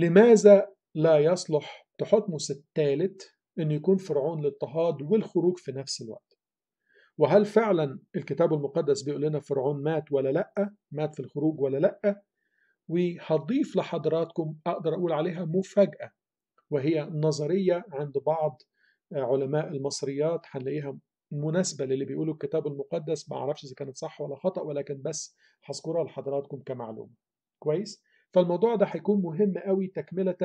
لماذا لا يصلح تحتمس الثالث أن يكون فرعون للاضطهاد والخروج في نفس الوقت وهل فعلا الكتاب المقدس بيقول لنا فرعون مات ولا لأ مات في الخروج ولا لأ وهضيف لحضراتكم أقدر أقول عليها مفاجأة وهي نظرية عند بعض علماء المصريات هنلاقيها مناسبة للي بيقوله الكتاب المقدس ما أعرفش إذا كانت صح ولا خطأ ولكن بس هذكرها لحضراتكم كمعلومة كويس فالموضوع ده هيكون مهم قوي تكمله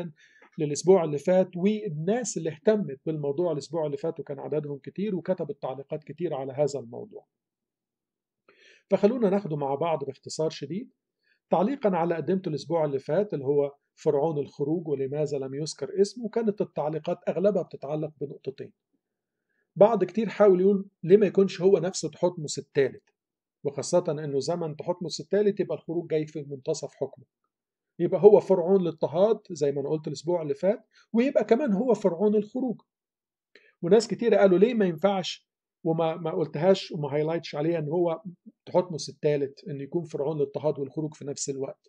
للاسبوع اللي فات والناس اللي اهتمت بالموضوع الاسبوع اللي فات وكان عددهم كتير وكتبت تعليقات كتير على هذا الموضوع فخلونا ناخده مع بعض باختصار شديد تعليقا على قدمته الاسبوع اللي فات اللي هو فرعون الخروج ولماذا لم يذكر اسمه كانت التعليقات اغلبها بتتعلق بنقطتين بعض كتير حاول يقول ليه ما يكونش هو نفسه تحتمس الثالث وخاصة انه زمن تحتمس الثالث يبقى الخروج جاي في منتصف حكمه يبقى هو فرعون للاضطهاد زي ما انا قلت الاسبوع اللي فات ويبقى كمان هو فرعون الخروج وناس كتير قالوا ليه ما ينفعش وما ما قلتهاش وما هايلايتش عليها ان هو تحتمس الثالث ان يكون فرعون الاضطهاد والخروج في نفس الوقت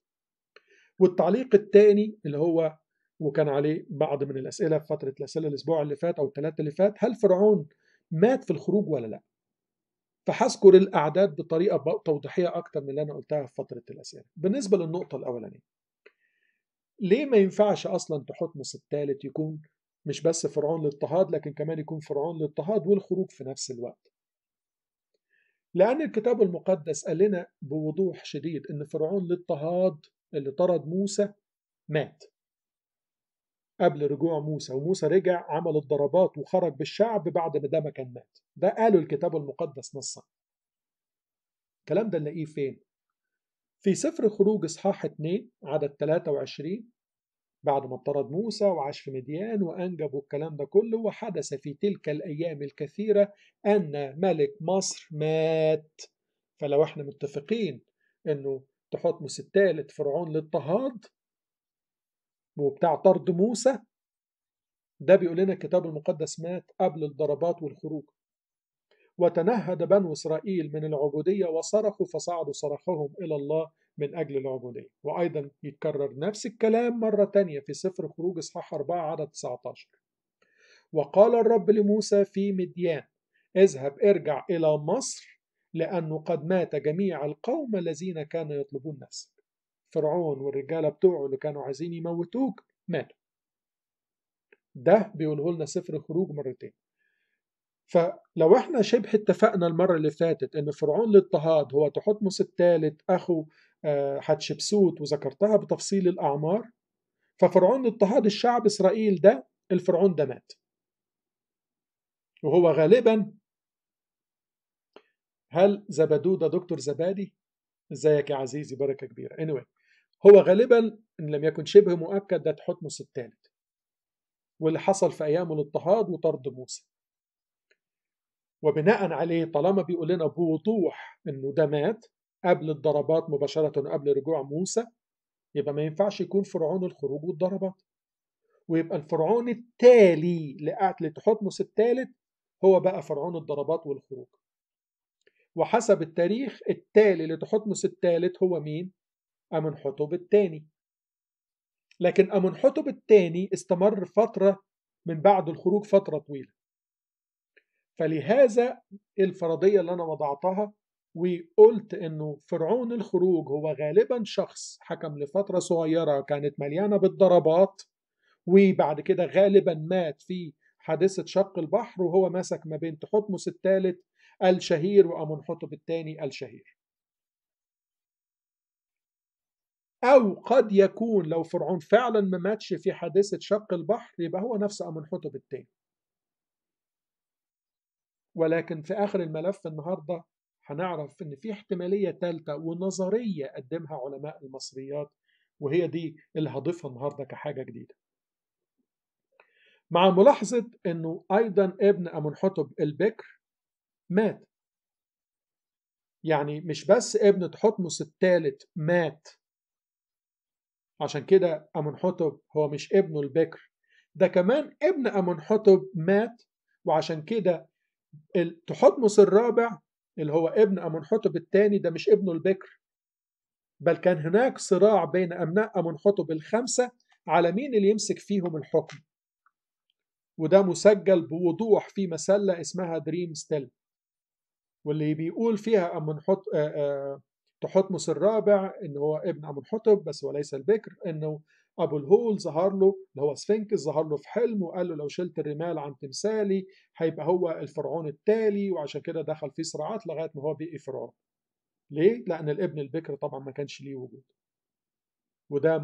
والتعليق الثاني اللي هو وكان عليه بعض من الاسئله في فتره الاسئله الاسبوع اللي فات او الثلاثه اللي فات هل فرعون مات في الخروج ولا لا فهذكر الاعداد بطريقه توضيحيه اكتر من اللي انا قلتها في فتره الاسئله بالنسبه للنقطه الاولانيه ليه ما ينفعش اصلا تحتمس الثالث يكون مش بس فرعون للاضطهاد لكن كمان يكون فرعون للاضطهاد والخروج في نفس الوقت لأن الكتاب المقدس قال لنا بوضوح شديد إن فرعون للاضطهاد اللي طرد موسى مات قبل رجوع موسى وموسى رجع عمل الضربات وخرج بالشعب بعد ما ده ما كان مات ده قاله الكتاب المقدس نصا الكلام ده نلاقيه فين في سفر خروج إصحاح 2 عدد 23 بعد ما اطرد موسى وعاش في مديان وأنجب والكلام ده كله وحدث في تلك الأيام الكثيرة أن ملك مصر مات فلو احنا متفقين أنه تحتمس الثالث فرعون للاضطهاد وبتاع طرد موسى ده بيقول لنا الكتاب المقدس مات قبل الضربات والخروج وتنهد بنو إسرائيل من العبودية وصرخوا فصعدوا صرخهم إلى الله من أجل العبودية وأيضا يتكرر نفس الكلام مرة تانية في سفر خروج إصحاح 4 عدد 19 وقال الرب لموسى في مديان اذهب ارجع إلى مصر لأنه قد مات جميع القوم الذين كانوا يطلبون نفسك فرعون والرجالة بتوعه اللي كانوا عايزين يموتوك ماتوا ده بيقوله لنا سفر خروج مرتين فلو احنا شبه اتفقنا المرة اللي فاتت ان فرعون الاضطهاد هو تحتمس الثالث اخو آه، حتشبسوت وذكرتها بتفصيل الاعمار ففرعون اضطهاد الشعب اسرائيل ده الفرعون ده مات وهو غالبا هل ده دكتور زبادي ازيك يا عزيزي بركة كبيرة anyway هو غالبا ان لم يكن شبه مؤكد ده تحتمس الثالث واللي حصل في ايامه الاضطهاد وطرد موسى وبناء عليه طالما بيقول لنا بوضوح انه ده مات قبل الضربات مباشره قبل رجوع موسى يبقى ما ينفعش يكون فرعون الخروج والضربات ويبقى الفرعون التالي لقتلة حتمس الثالث هو بقى فرعون الضربات والخروج وحسب التاريخ التالي لتحتمس الثالث هو مين؟ امنحوتب الثاني لكن امنحوتب الثاني استمر فترة من بعد الخروج فترة طويلة فلهذا الفرضية اللي أنا وضعتها وقلت انه فرعون الخروج هو غالبا شخص حكم لفتره صغيره كانت مليانه بالضربات وبعد كده غالبا مات في حادثه شق البحر وهو مسك ما بين تحتمس الثالث الشهير حطب الثاني الشهير. او قد يكون لو فرعون فعلا ما ماتش في حادثه شق البحر يبقى هو نفس حطب الثاني. ولكن في آخر الملف النهاردة هنعرف إن في احتمالية ثالثة ونظرية قدمها علماء المصريات وهي دي اللي هضيفها النهاردة كحاجة جديدة مع ملاحظة أنه أيضا ابن امنحوتب البكر مات يعني مش بس ابن تحتمس الثالث مات عشان كده امنحوتب هو مش ابنه البكر ده كمان ابن امنحوتب مات وعشان كده تحتمس الرابع اللي هو ابن أمنحتب الثاني ده مش ابنه البكر بل كان هناك صراع بين أبناء أمنحتب الخمسة على مين اللي يمسك فيهم الحكم وده مسجل بوضوح في مسلة اسمها دريم ستيل واللي بيقول فيها أمنحط تحتمس الرابع إن هو ابن أمنحتب بس وليس البكر إنه ابو الهول ظهر له اللي هو سفنكس ظهر له في حلم وقال له لو شلت الرمال عن تمثالي هيبقى هو الفرعون التالي وعشان كده دخل في صراعات لغايه ما هو بقي فرعون ليه لان الابن البكر طبعا ما كانش ليه وجود وده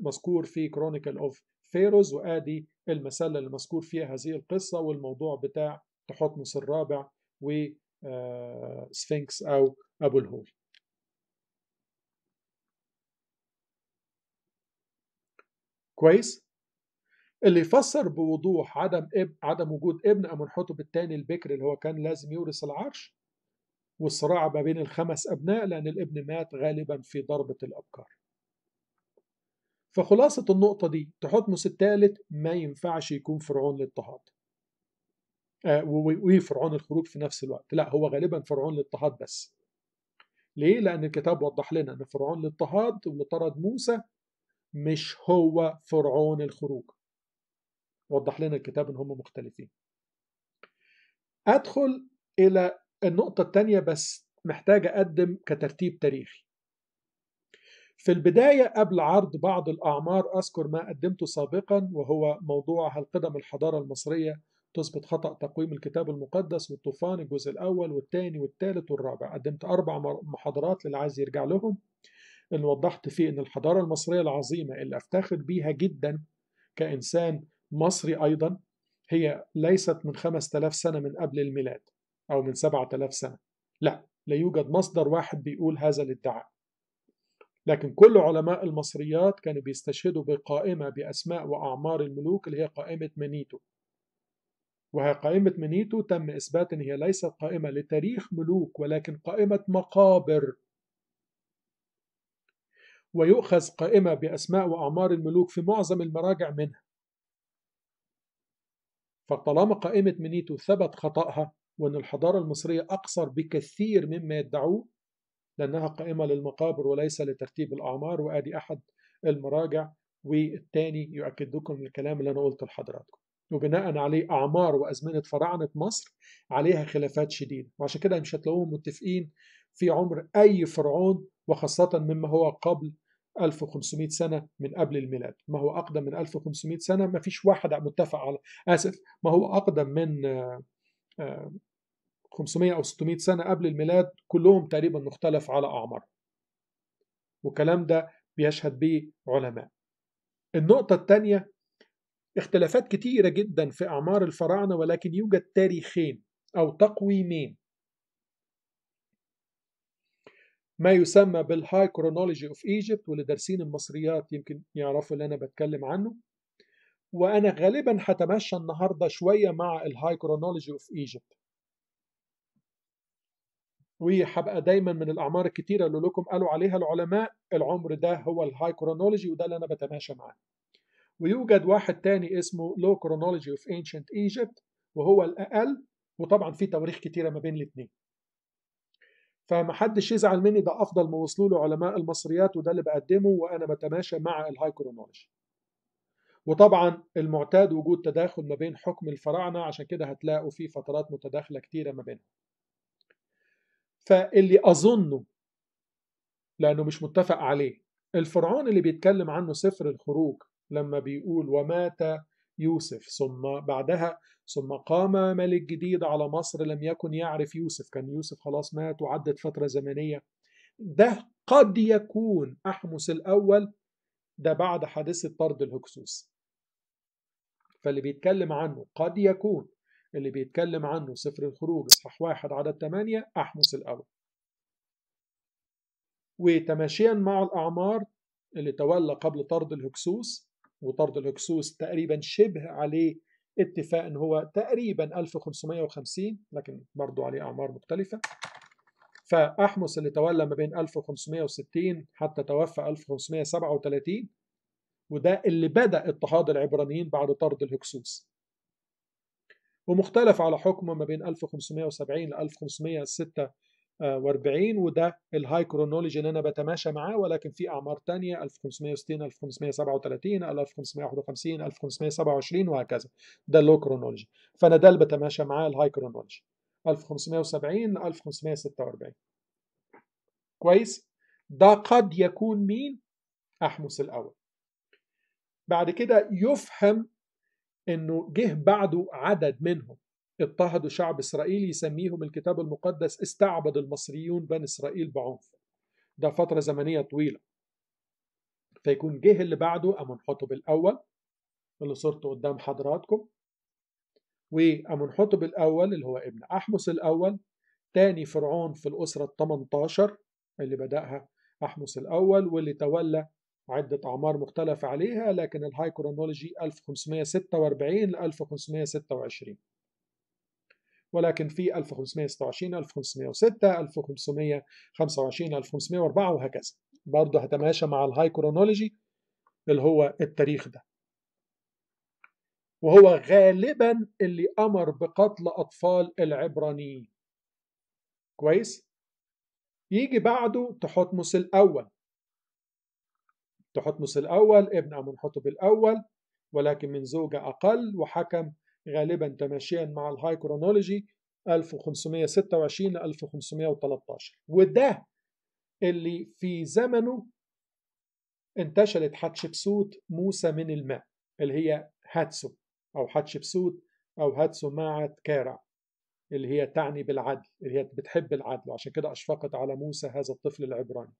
مذكور في كرونيكل اوف فيروز وادي المسله اللي مذكور فيها هذه القصه والموضوع بتاع تحتمس الرابع وسفنكس آه، او ابو الهول كويس اللي فسر بوضوح عدم اب عدم وجود ابن امنحوتب الثاني البكر اللي هو كان لازم يورث العرش والصراع ما بين الخمس ابناء لان الابن مات غالبا في ضربه الابكار فخلاصة النقطة دي تحتمس الثالث ما ينفعش يكون فرعون للاضطهاد آه وفرعون الخروج في نفس الوقت لا هو غالبا فرعون للاضطهاد بس ليه؟ لأن الكتاب وضح لنا أن فرعون للاضطهاد اللي طرد موسى مش هو فرعون الخروج وضح لنا الكتاب ان هم مختلفين ادخل الى النقطة الثانيه بس محتاج اقدم كترتيب تاريخي في البداية قبل عرض بعض الأعمار أذكر ما قدمته سابقا وهو موضوع هل قدم الحضارة المصرية تثبت خطأ تقويم الكتاب المقدس والطوفان الجزء الأول والثاني والثالث والرابع قدمت أربع محاضرات للي عايز يرجع لهم اللي وضحت فيه ان الحضاره المصريه العظيمه اللي افتخر بيها جدا كانسان مصري ايضا هي ليست من 5000 سنه من قبل الميلاد او من 7000 سنه لا لا يوجد مصدر واحد بيقول هذا الادعاء لكن كل علماء المصريات كانوا بيستشهدوا بقائمة بأسماء وأعمار الملوك اللي هي قائمة منيتو وهي قائمة منيتو تم إثبات أن هي ليست قائمة لتاريخ ملوك ولكن قائمة مقابر ويؤخذ قائمة بأسماء وأعمار الملوك في معظم المراجع منها فطالما قائمة منيتو ثبت خطأها وأن الحضارة المصرية أقصر بكثير مما يدعوه لأنها قائمة للمقابر وليس لترتيب الأعمار وأدي أحد المراجع والتاني لكم الكلام اللي أنا قلته لحضراتكم وبناء عليه أعمار وأزمنة فراعنة مصر عليها خلافات شديدة وعشان كده مش هتلاقوهم متفقين في عمر أي فرعون وخاصة مما هو قبل 1500 سنة من قبل الميلاد ما هو أقدم من 1500 سنة ما فيش واحد متفق على آسف ما هو أقدم من 500 آه، آه، أو 600 سنة قبل الميلاد كلهم تقريبا مختلف على أعمار وكلام ده بيشهد به علماء النقطة الثانية اختلافات كتيرة جدا في أعمار الفراعنة ولكن يوجد تاريخين أو تقويمين ما يسمى بالهاي كرونولوجي اوف ايجيبت واللي دارسين المصريات يمكن يعرفوا اللي انا بتكلم عنه وانا غالبا هتمشى النهارده شويه مع الهاي كرونولوجي اوف ايجيبت وهبقى دايما من الاعمار الكتيره اللي لكم قالوا عليها العلماء العمر ده هو الهاي كرونولوجي وده اللي انا بتماشى معاه ويوجد واحد تاني اسمه لو كرونولوجي اوف انشنت ايجيبت وهو الاقل وطبعا في تواريخ كتيره ما بين الاثنين فمحدش يزعل مني ده افضل ما وصلوا له علماء المصريات وده اللي بقدمه وانا بتماشى مع الهاي كرونولوجي وطبعا المعتاد وجود تداخل ما بين حكم الفراعنه عشان كده هتلاقوا في فترات متداخله كتيره ما بينهم فاللي اظنه لانه مش متفق عليه الفرعون اللي بيتكلم عنه سفر الخروج لما بيقول ومات يوسف ثم بعدها ثم قام ملك جديد على مصر لم يكن يعرف يوسف كان يوسف خلاص مات وعدت فترة زمنية ده قد يكون أحمس الأول ده بعد حادثة طرد الهكسوس فاللي بيتكلم عنه قد يكون اللي بيتكلم عنه سفر الخروج اصحاح واحد عدد ثمانية أحمس الأول وتماشيا مع الأعمار اللي تولى قبل طرد الهكسوس وطرد الهكسوس تقريبا شبه عليه اتفاق ان هو تقريبا 1550 لكن برضه عليه اعمار مختلفه فأحمس اللي تولى ما بين 1560 حتى توفى 1537 وده اللي بدأ اضطهاد العبرانيين بعد طرد الهكسوس ومختلف على حكمه ما بين 1570 ل 1576 40 آه، وده الهاي كرونولوجي اللي انا بتماشى معاه ولكن في اعمار ثانيه 1560 1537 1551 1527 وهكذا ده اللو كرونولوجي فانا ده اللي بتماشى معاه الهاي كرونولوجي 1570 1546 كويس ده قد يكون مين احمس الاول بعد كده يفهم انه جه بعده عدد منهم اضطهدوا شعب إسرائيل يسميهم الكتاب المقدس استعبد المصريون بني إسرائيل بعنف ده فترة زمنية طويلة فيكون جه اللي بعده حطب الأول اللي صورته قدام حضراتكم حطب الأول اللي هو ابن أحمس الأول تاني فرعون في الأسرة ال 18 اللي بدأها أحمس الأول واللي تولى عدة أعمار مختلفه عليها لكن الهاي كرونولوجي 1546 ل 1526 ولكن في 1526 1506 1525 1504 وهكذا برضه هتماشى مع الهاي كرونولوجي اللي هو التاريخ ده وهو غالبا اللي أمر بقتل أطفال العبرانيين كويس؟ يجي بعده تحتمس الأول تحتمس الأول ابن أمنحتب الأول ولكن من زوجة أقل وحكم غالبا تماشيا مع الهاي كرونولوجي 1526 ل 1513 وده اللي في زمنه انتشلت حتشبسوت موسى من الماء اللي هي هاتسو أو حتشبسوت أو هاتسو معت كارع اللي هي تعني بالعدل اللي هي بتحب العدل عشان كده أشفقت على موسى هذا الطفل العبراني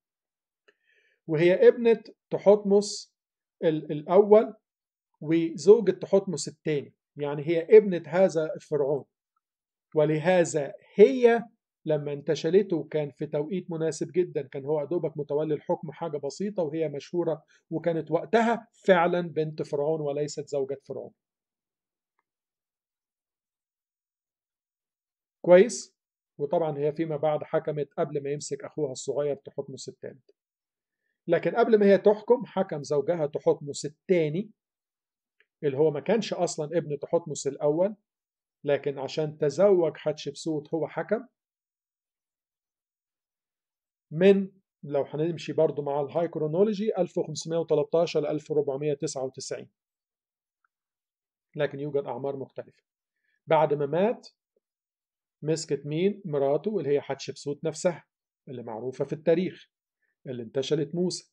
وهي ابنة تحتمس الأول وزوجة تحتمس الثاني يعني هي ابنة هذا الفرعون ولهذا هي لما انتشلته كان في توقيت مناسب جدا كان هو دوبك متولي الحكم حاجة بسيطة وهي مشهورة وكانت وقتها فعلا بنت فرعون وليست زوجة فرعون كويس وطبعا هي فيما بعد حكمت قبل ما يمسك أخوها الصغير تحتمس الثالث لكن قبل ما هي تحكم حكم زوجها تحتمس الثاني اللي هو ما كانش أصلا ابن تحتمس الأول لكن عشان تزوج حتشبسوت هو حكم من لو هنمشي برضو مع الهاي كرونولوجي 1513 ل 1499 لكن يوجد أعمار مختلفة بعد ما مات مسكت مين؟ مراته اللي هي حتشبسوت نفسها اللي معروفة في التاريخ اللي انتشلت موسى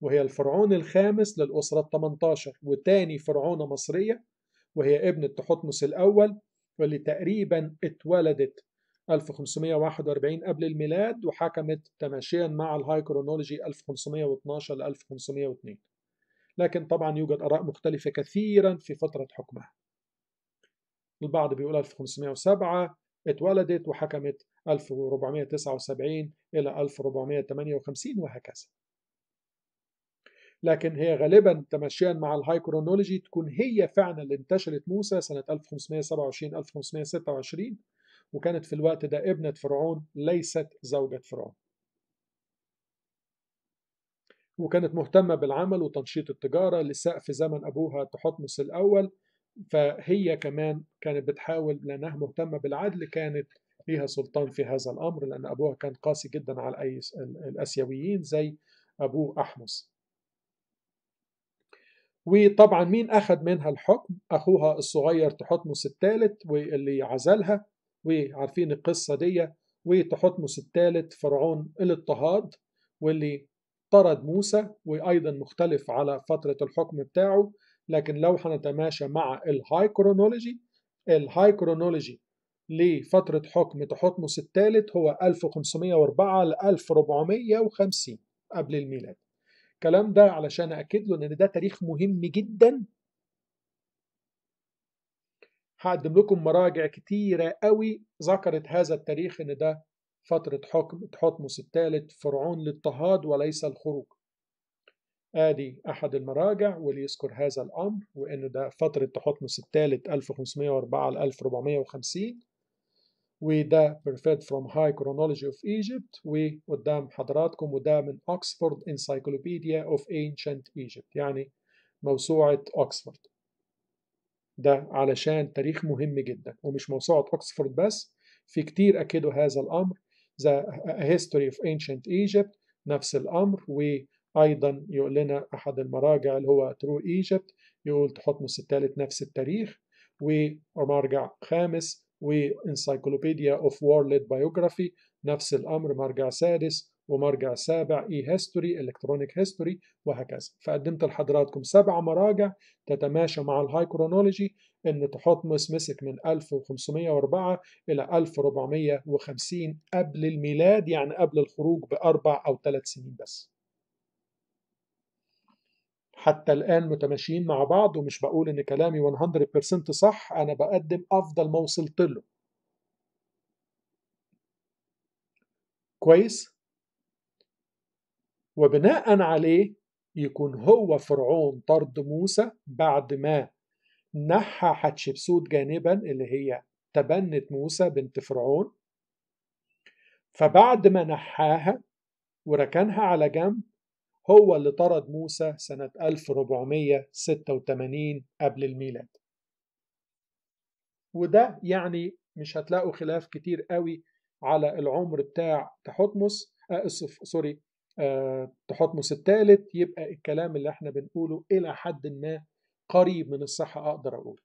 وهي الفرعون الخامس للأسرة 18 وتاني فرعونة مصرية وهي ابنة تحتمس الأول واللي تقريبا اتولدت 1541 قبل الميلاد وحكمت تماشيا مع الهاي كرونولوجي 1512 ل 1502 لكن طبعا يوجد آراء مختلفة كثيرا في فترة حكمها البعض بيقول 1507 اتولدت وحكمت 1479 إلى 1458 وهكذا لكن هي غالبا تمشيا مع الهاي كرونولوجي تكون هي فعلا اللي انتشرت موسى سنة 1527 1526 وكانت في الوقت ده ابنة فرعون ليست زوجة فرعون وكانت مهتمة بالعمل وتنشيط التجارة لسقف في زمن أبوها تحتمس الأول فهي كمان كانت بتحاول لأنها مهتمة بالعدل كانت ليها سلطان في هذا الأمر لأن أبوها كان قاسي جدا على الأسيويين زي أبوه أحمس وطبعا مين أخذ منها الحكم أخوها الصغير تحتمس الثالث واللي عزلها وعارفين القصة دي وتحتمس الثالث فرعون الاضطهاد واللي طرد موسى وأيضا مختلف على فترة الحكم بتاعه لكن لو هنتماشى مع الهاي كرونولوجي الهاي كرونولوجي لفترة حكم تحتمس الثالث هو 1504 ل 1450 قبل الميلاد الكلام ده علشان أأكد له إن ده تاريخ مهم جدا هقدم لكم مراجع كتيرة قوي ذكرت هذا التاريخ إن ده فترة حكم تحتمس الثالث فرعون للاضطهاد وليس الخروج آدي أحد المراجع واللي يذكر هذا الأمر وإن ده فترة تحتمس الثالث 1504 ل 1450 وده preferred فروم هاي كرونولوجي اوف ايجيبت وقدام حضراتكم وده من اوكسفورد انسايكلوبيديا اوف انشنت ايجيبت يعني موسوعة أوكسفورد ده علشان تاريخ مهم جدا ومش موسوعة أوكسفورد بس في كتير أكدوا هذا الأمر The History of Ancient Egypt نفس الأمر وأيضا يقول لنا أحد المراجع اللي هو True Egypt يقول تحطمس الثالث نفس التاريخ ومرجع خامس وانسايكلوبيديا اوف وورلد بايوغرافي نفس الامر مرجع سادس ومرجع سابع اي هيستوري الكترونيك هيستوري وهكذا فقدمت لحضراتكم سبع مراجع تتماشى مع الهاي كرونولوجي ان تحتمس مسك من 1504 الى 1450 قبل الميلاد يعني قبل الخروج باربع او ثلاث سنين بس حتى الآن متماشيين مع بعض ومش بقول إن كلامي 100% صح أنا بقدم أفضل ما وصلت له كويس وبناء عليه يكون هو فرعون طرد موسى بعد ما نحى حتشبسوت جانبا اللي هي تبنت موسى بنت فرعون فبعد ما نحاها وركنها على جنب هو اللي طرد موسى سنة 1486 قبل الميلاد وده يعني مش هتلاقوا خلاف كتير قوي على العمر بتاع تحتمس آه سوري أه تحتمس الثالث يبقى الكلام اللي احنا بنقوله الى حد ما قريب من الصحة اقدر اقوله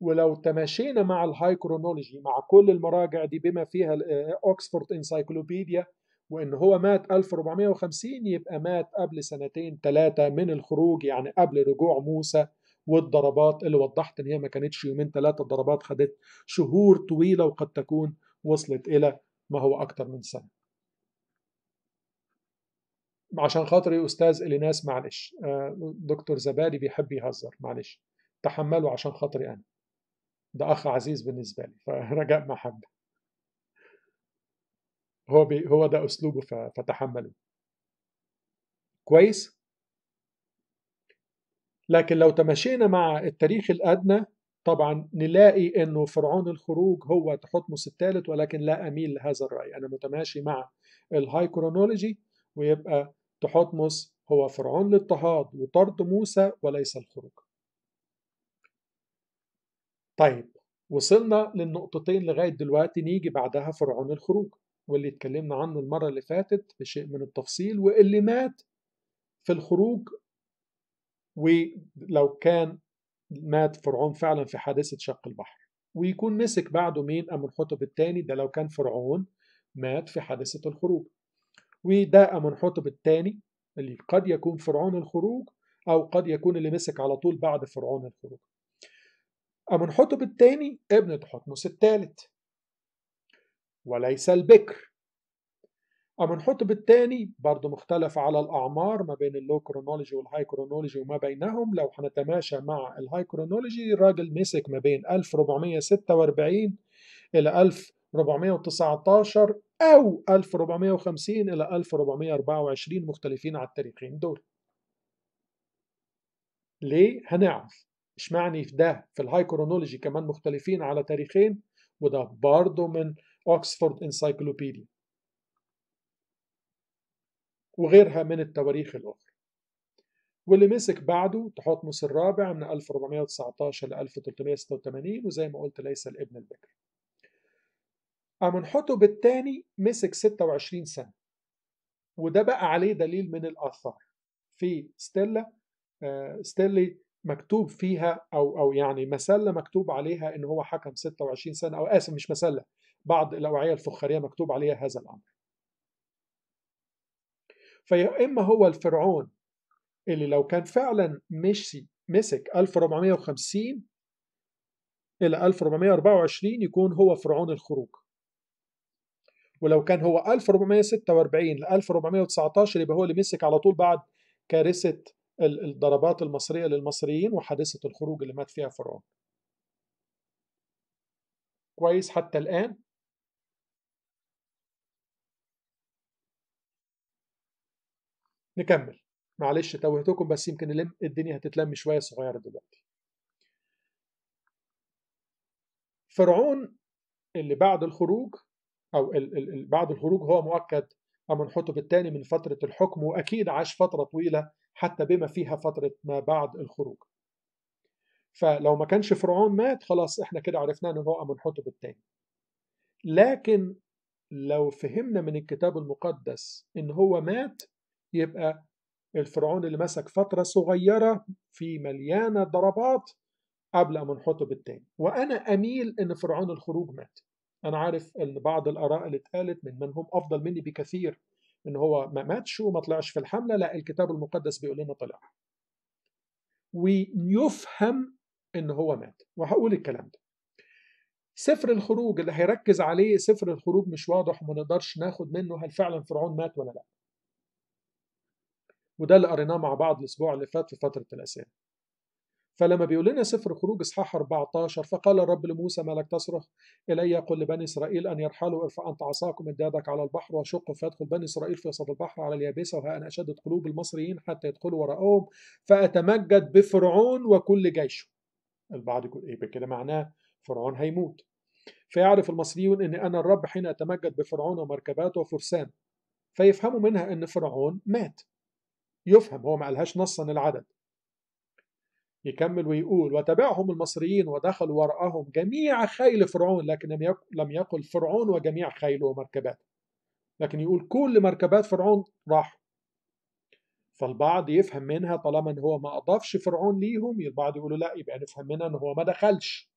ولو تماشينا مع الهاي كرونولوجي مع كل المراجع دي بما فيها اوكسفورد آه، انسايكلوبيديا آه، وان هو مات 1450 يبقى مات قبل سنتين ثلاثه من الخروج يعني قبل رجوع موسى والضربات اللي وضحت ان هي ما كانتش يومين ثلاثه الضربات خدت شهور طويله وقد تكون وصلت الى ما هو اكثر من سنه عشان خاطري استاذ اليناس معلش آه، دكتور زبالي بيحب يهزر معلش تحملوا عشان خاطري انا ده اخ عزيز بالنسبه لي فرجاء محبه هو بي هو ده اسلوبه فتحمله كويس لكن لو تمشينا مع التاريخ الادنى طبعا نلاقي انه فرعون الخروج هو تحتمس الثالث ولكن لا اميل لهذا الراي انا متماشي مع الهاي كرونولوجي ويبقى تحتمس هو فرعون الاضطهاد وطرد موسى وليس الخروج طيب وصلنا للنقطتين لغايه دلوقتي نيجي بعدها فرعون الخروج واللي اتكلمنا عنه المرة اللي فاتت بشيء من التفصيل واللي مات في الخروج ولو كان مات فرعون فعلا في حادثة شق البحر ويكون مسك بعده مين أمنحتب الثاني ده لو كان فرعون مات في حادثة الخروج وده أمنحتب الثاني اللي قد يكون فرعون الخروج أو قد يكون اللي مسك على طول بعد فرعون الخروج أمنحتب الثاني ابن تحتمس الثالث وليس البكر نحط الثاني برضه مختلف على الأعمار ما بين اللو كرونولوجي والهاي كرونولوجي وما بينهم لو هنتماشى مع الهاي كرونولوجي الراجل مسك ما بين 1446 إلى 1419 أو 1450 إلى 1424 مختلفين على التاريخين دول ليه؟ هنعرف اشمعني في ده في الهاي كرونولوجي كمان مختلفين على تاريخين وده برضه من أوكسفورد إنسايكلوبيديا وغيرها من التواريخ الأخرى واللي مسك بعده تحتمس الرابع من 1419 ل 1386 وزي ما قلت ليس الابن البكر أمنحتب الثاني مسك 26 سنة وده بقى عليه دليل من الآثار في ستيلا آه، ستيلي مكتوب فيها او او يعني مسله مكتوب عليها ان هو حكم 26 سنه او اسف مش مسله بعض الاوعيه الفخاريه مكتوب عليها هذا الامر. فيا اما هو الفرعون اللي لو كان فعلا مشي مسك 1450 الى 1424 يكون هو فرعون الخروج. ولو كان هو 1446 ل 1419 يبقى هو اللي مسك على طول بعد كارثه الضربات المصرية للمصريين وحادثة الخروج اللي مات فيها فرعون كويس حتى الآن نكمل معلش توهتكم بس يمكن الدنيا هتتلم شوية صغيرة دلوقتي فرعون اللي بعد الخروج أو بعد الخروج هو مؤكد أمنحوتب الثاني من فترة الحكم وأكيد عاش فترة طويلة حتى بما فيها فترة ما بعد الخروج فلو ما كانش فرعون مات خلاص احنا كده عرفنا ان هو أمنحوتب الثاني لكن لو فهمنا من الكتاب المقدس ان هو مات يبقى الفرعون اللي مسك فترة صغيرة في مليانة ضربات قبل أمنحوتب الثاني وأنا أميل إن فرعون الخروج مات انا عارف ان بعض الاراء اللي اتقالت من من هم افضل مني بكثير ان هو ما ماتش وما طلعش في الحمله لا الكتاب المقدس بيقول لنا طلع ويفهم ان هو مات وهقول الكلام ده سفر الخروج اللي هيركز عليه سفر الخروج مش واضح وما نقدرش ناخد منه هل فعلا فرعون مات ولا لا وده اللي قريناه مع بعض الاسبوع اللي فات في فتره الاسئله فلما بيقول لنا سفر خروج اصحاح 14 فقال الرب لموسى مالك تصرخ الي قل لبني اسرائيل ان يرحلوا ارفع انت عصاك ومدادك على البحر وشق فيدخل بني اسرائيل في وسط البحر على اليابسه وها انا اشدد قلوب المصريين حتى يدخلوا وراءهم فاتمجد بفرعون وكل جيشه. البعض يقول ايه كده معناه فرعون هيموت. فيعرف المصريون ان انا الرب حين اتمجد بفرعون ومركباته وفرسان فيفهموا منها ان فرعون مات. يفهم هو ما قالهاش نصا العدد يكمل ويقول وتبعهم المصريين ودخلوا وراءهم جميع خيل فرعون لكن لم يقل فرعون وجميع خيله ومركباته لكن يقول كل مركبات فرعون راحوا فالبعض يفهم منها طالما ان هو ما اضافش فرعون ليهم البعض يقولوا لا يبقى نفهم منها ان هو ما دخلش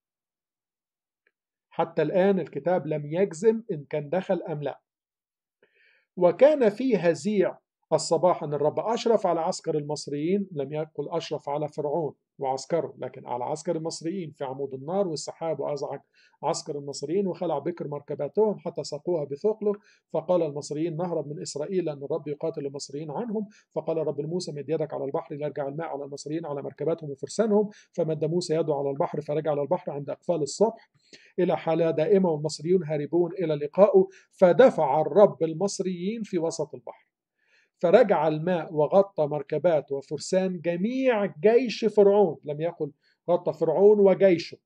حتى الان الكتاب لم يجزم ان كان دخل ام لا وكان في هزيع الصباح أن الرب أشرف على عسكر المصريين لم يقل أشرف على فرعون وعسكره لكن على عسكر المصريين في عمود النار والسحاب وأزعج عسكر المصريين وخلع بكر مركباتهم حتى ساقوها بثقله فقال المصريين نهرب من إسرائيل لأن الرب يقاتل المصريين عنهم فقال رب موسى مد يدك على البحر ليرجع الماء على المصريين على مركباتهم وفرسانهم فمد موسى يده على البحر فرجع على البحر عند أقفال الصبح إلى حالة دائمة والمصريون هاربون إلى لقائه فدفع الرب المصريين في وسط البحر فرجع الماء وغطى مركبات وفرسان جميع جيش فرعون لم يقل غطى فرعون وجيشه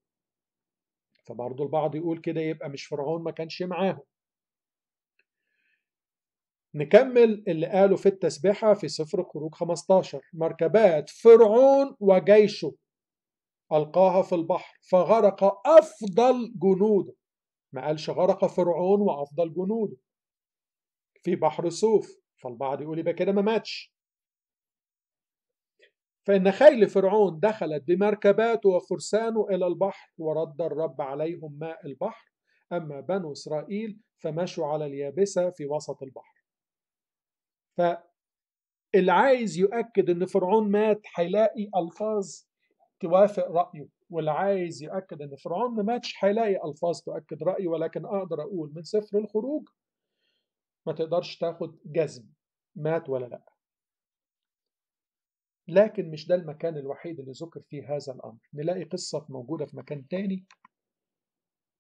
فبرضه البعض يقول كده يبقى مش فرعون ما كانش معاهم نكمل اللي قاله في التسبيحة في سفر خروج 15 مركبات فرعون وجيشه ألقاها في البحر فغرق أفضل جنوده ما قالش غرق فرعون وأفضل جنوده في بحر صوف فالبعض يقول يبقى كده ما ماتش فإن خيل فرعون دخلت بمركباته وفرسانه إلى البحر ورد الرب عليهم ماء البحر أما بنو إسرائيل فمشوا على اليابسة في وسط البحر فاللي عايز يؤكد إن فرعون مات هيلاقي ألفاظ توافق رأيه واللي عايز يؤكد إن فرعون ما ماتش هيلاقي ألفاظ تؤكد رأيه ولكن أقدر أقول من سفر الخروج ما تقدرش تاخد جزم مات ولا لا لكن مش ده المكان الوحيد اللي ذكر فيه هذا الأمر نلاقي قصة موجودة في مكان تاني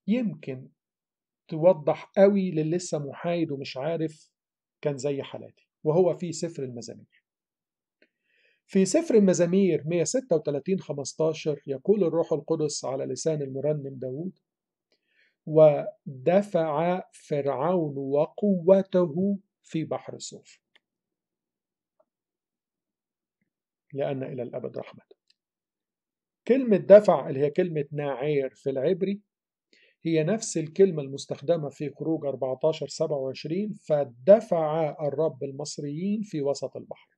يمكن توضح قوي للي لسه محايد ومش عارف كان زي حالاتي وهو في سفر المزامير في سفر المزامير 136 15 يقول الروح القدس على لسان المرنم داوود ودفع فرعون وقوته في بحر الصوف لأن إلى الأبد رحمة كلمة دفع اللي هي كلمة ناعير في العبري هي نفس الكلمة المستخدمة في خروج 14-27 فدفع الرب المصريين في وسط البحر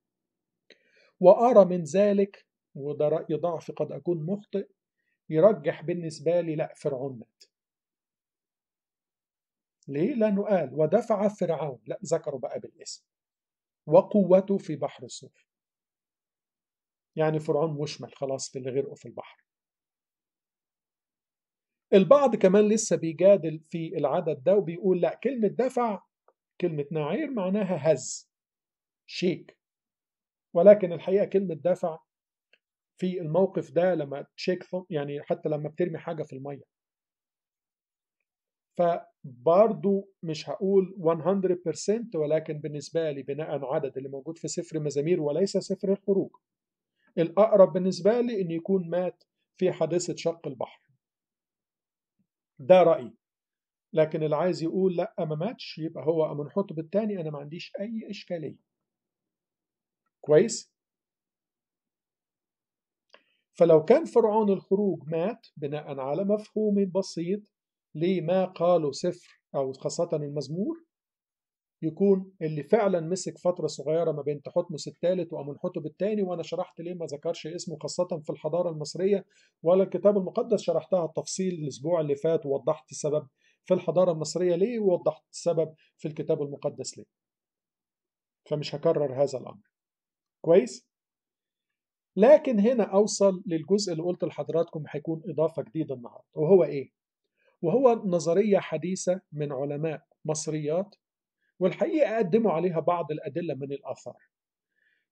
وأرى من ذلك وده رأي ضعف قد أكون مخطئ يرجح بالنسبة لي لا فرعون مات ليه؟ لأنه قال ودفع فرعون لا ذكروا بقى بالاسم وقوته في بحر الصوف يعني فرعون مشمل خلاص في اللي غرقوا في البحر البعض كمان لسه بيجادل في العدد ده وبيقول لا كلمة دفع كلمة نعير معناها هز شيك ولكن الحقيقة كلمة دفع في الموقف ده لما تشيك يعني حتى لما بترمي حاجة في المية فبرضو مش هقول 100% ولكن بالنسبة لي بناء على العدد اللي موجود في سفر مزامير وليس سفر الخروج الأقرب بالنسبة لي إن يكون مات في حادثة شق البحر ده رأيي لكن اللي عايز يقول لا ما ماتش يبقى هو منحط بالتاني أنا ما عنديش أي إشكالية كويس؟ فلو كان فرعون الخروج مات بناء على مفهوم بسيط لما قالوا سفر أو خاصة المزمور يكون اللي فعلا مسك فترة صغيرة ما بين تحتمس الثالث وأمنحتب الثاني وأنا شرحت ليه ما ذكرش اسمه خاصة في الحضارة المصرية ولا الكتاب المقدس شرحتها التفصيل الأسبوع اللي فات ووضحت السبب في الحضارة المصرية ليه ووضحت السبب في الكتاب المقدس ليه فمش هكرر هذا الأمر كويس؟ لكن هنا أوصل للجزء اللي قلت لحضراتكم هيكون إضافة جديدة النهاردة وهو إيه؟ وهو نظرية حديثة من علماء مصريات والحقيقة قدموا عليها بعض الأدلة من الآثار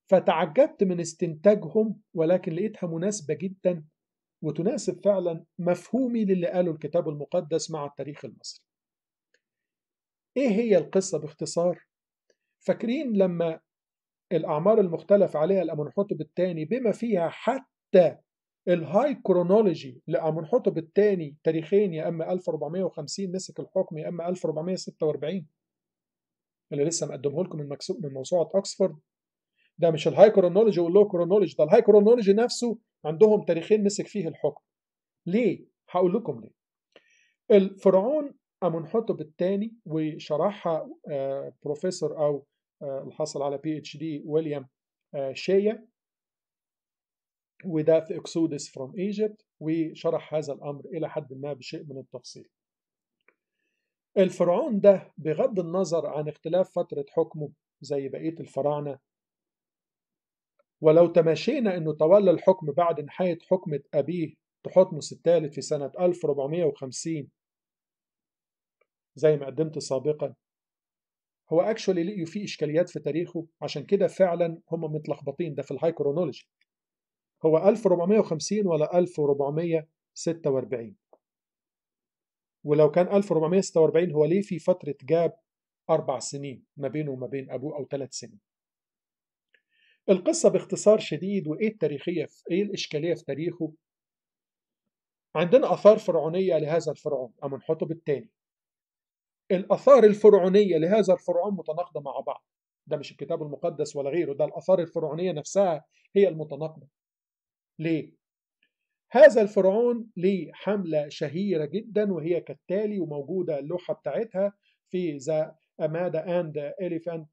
فتعجبت من استنتاجهم ولكن لقيتها مناسبة جدا وتناسب فعلا مفهومي للي قاله الكتاب المقدس مع التاريخ المصري ايه هي القصة باختصار؟ فاكرين لما الأعمار المختلف عليها الأمنحوتب الثاني بما فيها حتى الهاي كرونولوجي لامنحتب الثاني تاريخين يا اما 1450 مسك الحكم يا اما 1446 اللي لسه مقدمه لكم من مكسوب من موسوعه اوكسفورد ده مش الهاي كرونولوجي واللو كرونولوجي ده الهاي كرونولوجي نفسه عندهم تاريخين مسك فيه الحكم ليه هقول لكم ليه الفرعون امنحتب الثاني وشرحها آه، بروفيسور او آه، الحاصل على بي اتش دي ويليام آه، شيا وده في اكسودس فروم ايجيبت وشرح هذا الامر الى حد ما بشيء من التفصيل الفرعون ده بغض النظر عن اختلاف فترة حكمه زي بقية الفراعنة ولو تماشينا انه تولى الحكم بعد نهاية حكمة ابيه تحتمس الثالث في سنة 1450 زي ما قدمت سابقا هو اكشولي لقيوا فيه اشكاليات في تاريخه عشان كده فعلا هم متلخبطين ده في الهاي هو 1450 ولا 1446 ولو كان 1446 هو ليه في فترة جاب أربع سنين ما بينه وما بين أبوه أو ثلاث سنين القصة باختصار شديد وإيه التاريخية في إيه الإشكالية في تاريخه عندنا آثار فرعونية لهذا الفرعون أمنحتب الثاني الآثار الفرعونية لهذا الفرعون متناقضة مع بعض ده مش الكتاب المقدس ولا غيره ده الآثار الفرعونية نفسها هي المتناقضة ليه؟ هذا الفرعون ليه حملة شهيرة جدا وهي كالتالي وموجودة اللوحة بتاعتها في ذا أمادا أند إليفانت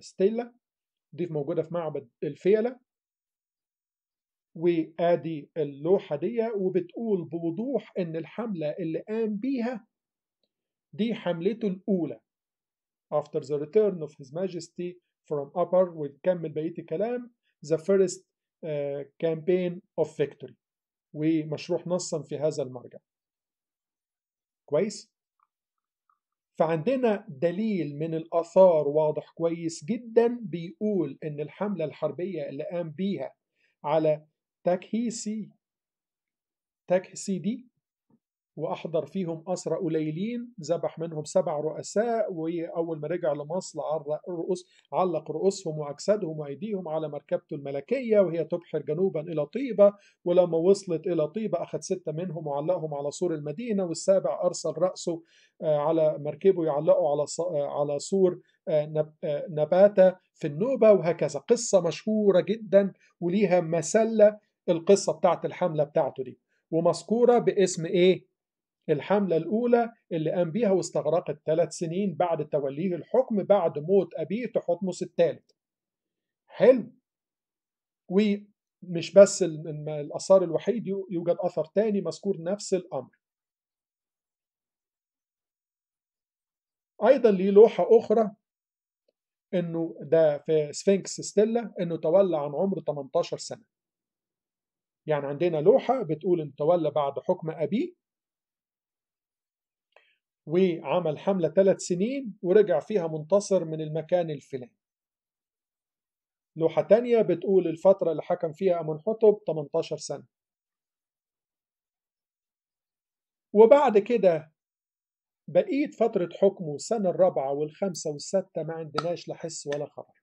ستيلا دي موجودة في معبد الفيلة وادي اللوحه دي وبتقول بوضوح ان الحمله اللي قام بيها دي حملته الاولى after the return of his majesty from upper وتكمل بقيه الكلام the first كامبين اوف فيكتوري ومشروح نصا في هذا المرجع كويس فعندنا دليل من الآثار واضح كويس جدا بيقول إن الحملة الحربية اللي قام بيها على تاكهيسي تاكهيسي دي وأحضر فيهم أسرى قليلين ذبح منهم سبع رؤساء وأول ما رجع لمصر رؤوس علق رؤوسهم وأجسادهم وأيديهم على مركبته الملكية وهي تبحر جنوبا إلى طيبة ولما وصلت إلى طيبة أخذ ستة منهم وعلقهم على سور المدينة والسابع أرسل رأسه آه، على مركبه يعلقه على آه، على سور آه، نباتة في النوبة وهكذا قصة مشهورة جدا وليها مسلة القصة بتاعت الحملة بتاعته دي ومذكورة باسم إيه؟ الحملة الأولى اللي قام بيها واستغرقت ثلاث سنين بعد توليه الحكم بعد موت أبيه تحتمس الثالث حلو ومش بس الأثار الوحيد يوجد أثر تاني مذكور نفس الأمر أيضا ليه لوحة أخرى انه ده في سفنكس ستيلا انه تولى عن عمر 18 سنه يعني عندنا لوحه بتقول ان تولى بعد حكم ابيه وعمل حملة ثلاث سنين ورجع فيها منتصر من المكان الفلاني لوحة تانية بتقول الفترة اللي حكم فيها حطب 18 سنة وبعد كده بقيت فترة حكمه السنة الرابعة والخامسة والستة ما عندناش لا حس ولا خبر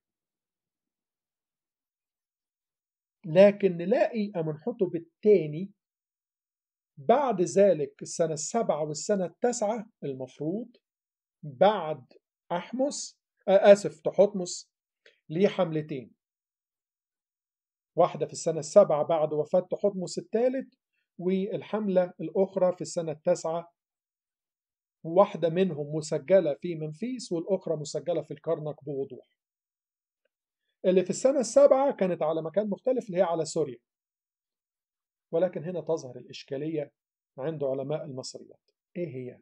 لكن نلاقي أمنحتب التاني بعد ذلك السنة السبعة والسنة التاسعة المفروض بعد أحمس آه، آسف تحتمس ليه حملتين واحدة في السنة السابعة بعد وفاة تحتمس الثالث والحملة الأخرى في السنة التاسعة واحدة منهم مسجلة في منفيس والأخرى مسجلة في الكرنك بوضوح اللي في السنة السابعة كانت على مكان مختلف اللي هي على سوريا ولكن هنا تظهر الإشكالية عند علماء المصريات إيه هي؟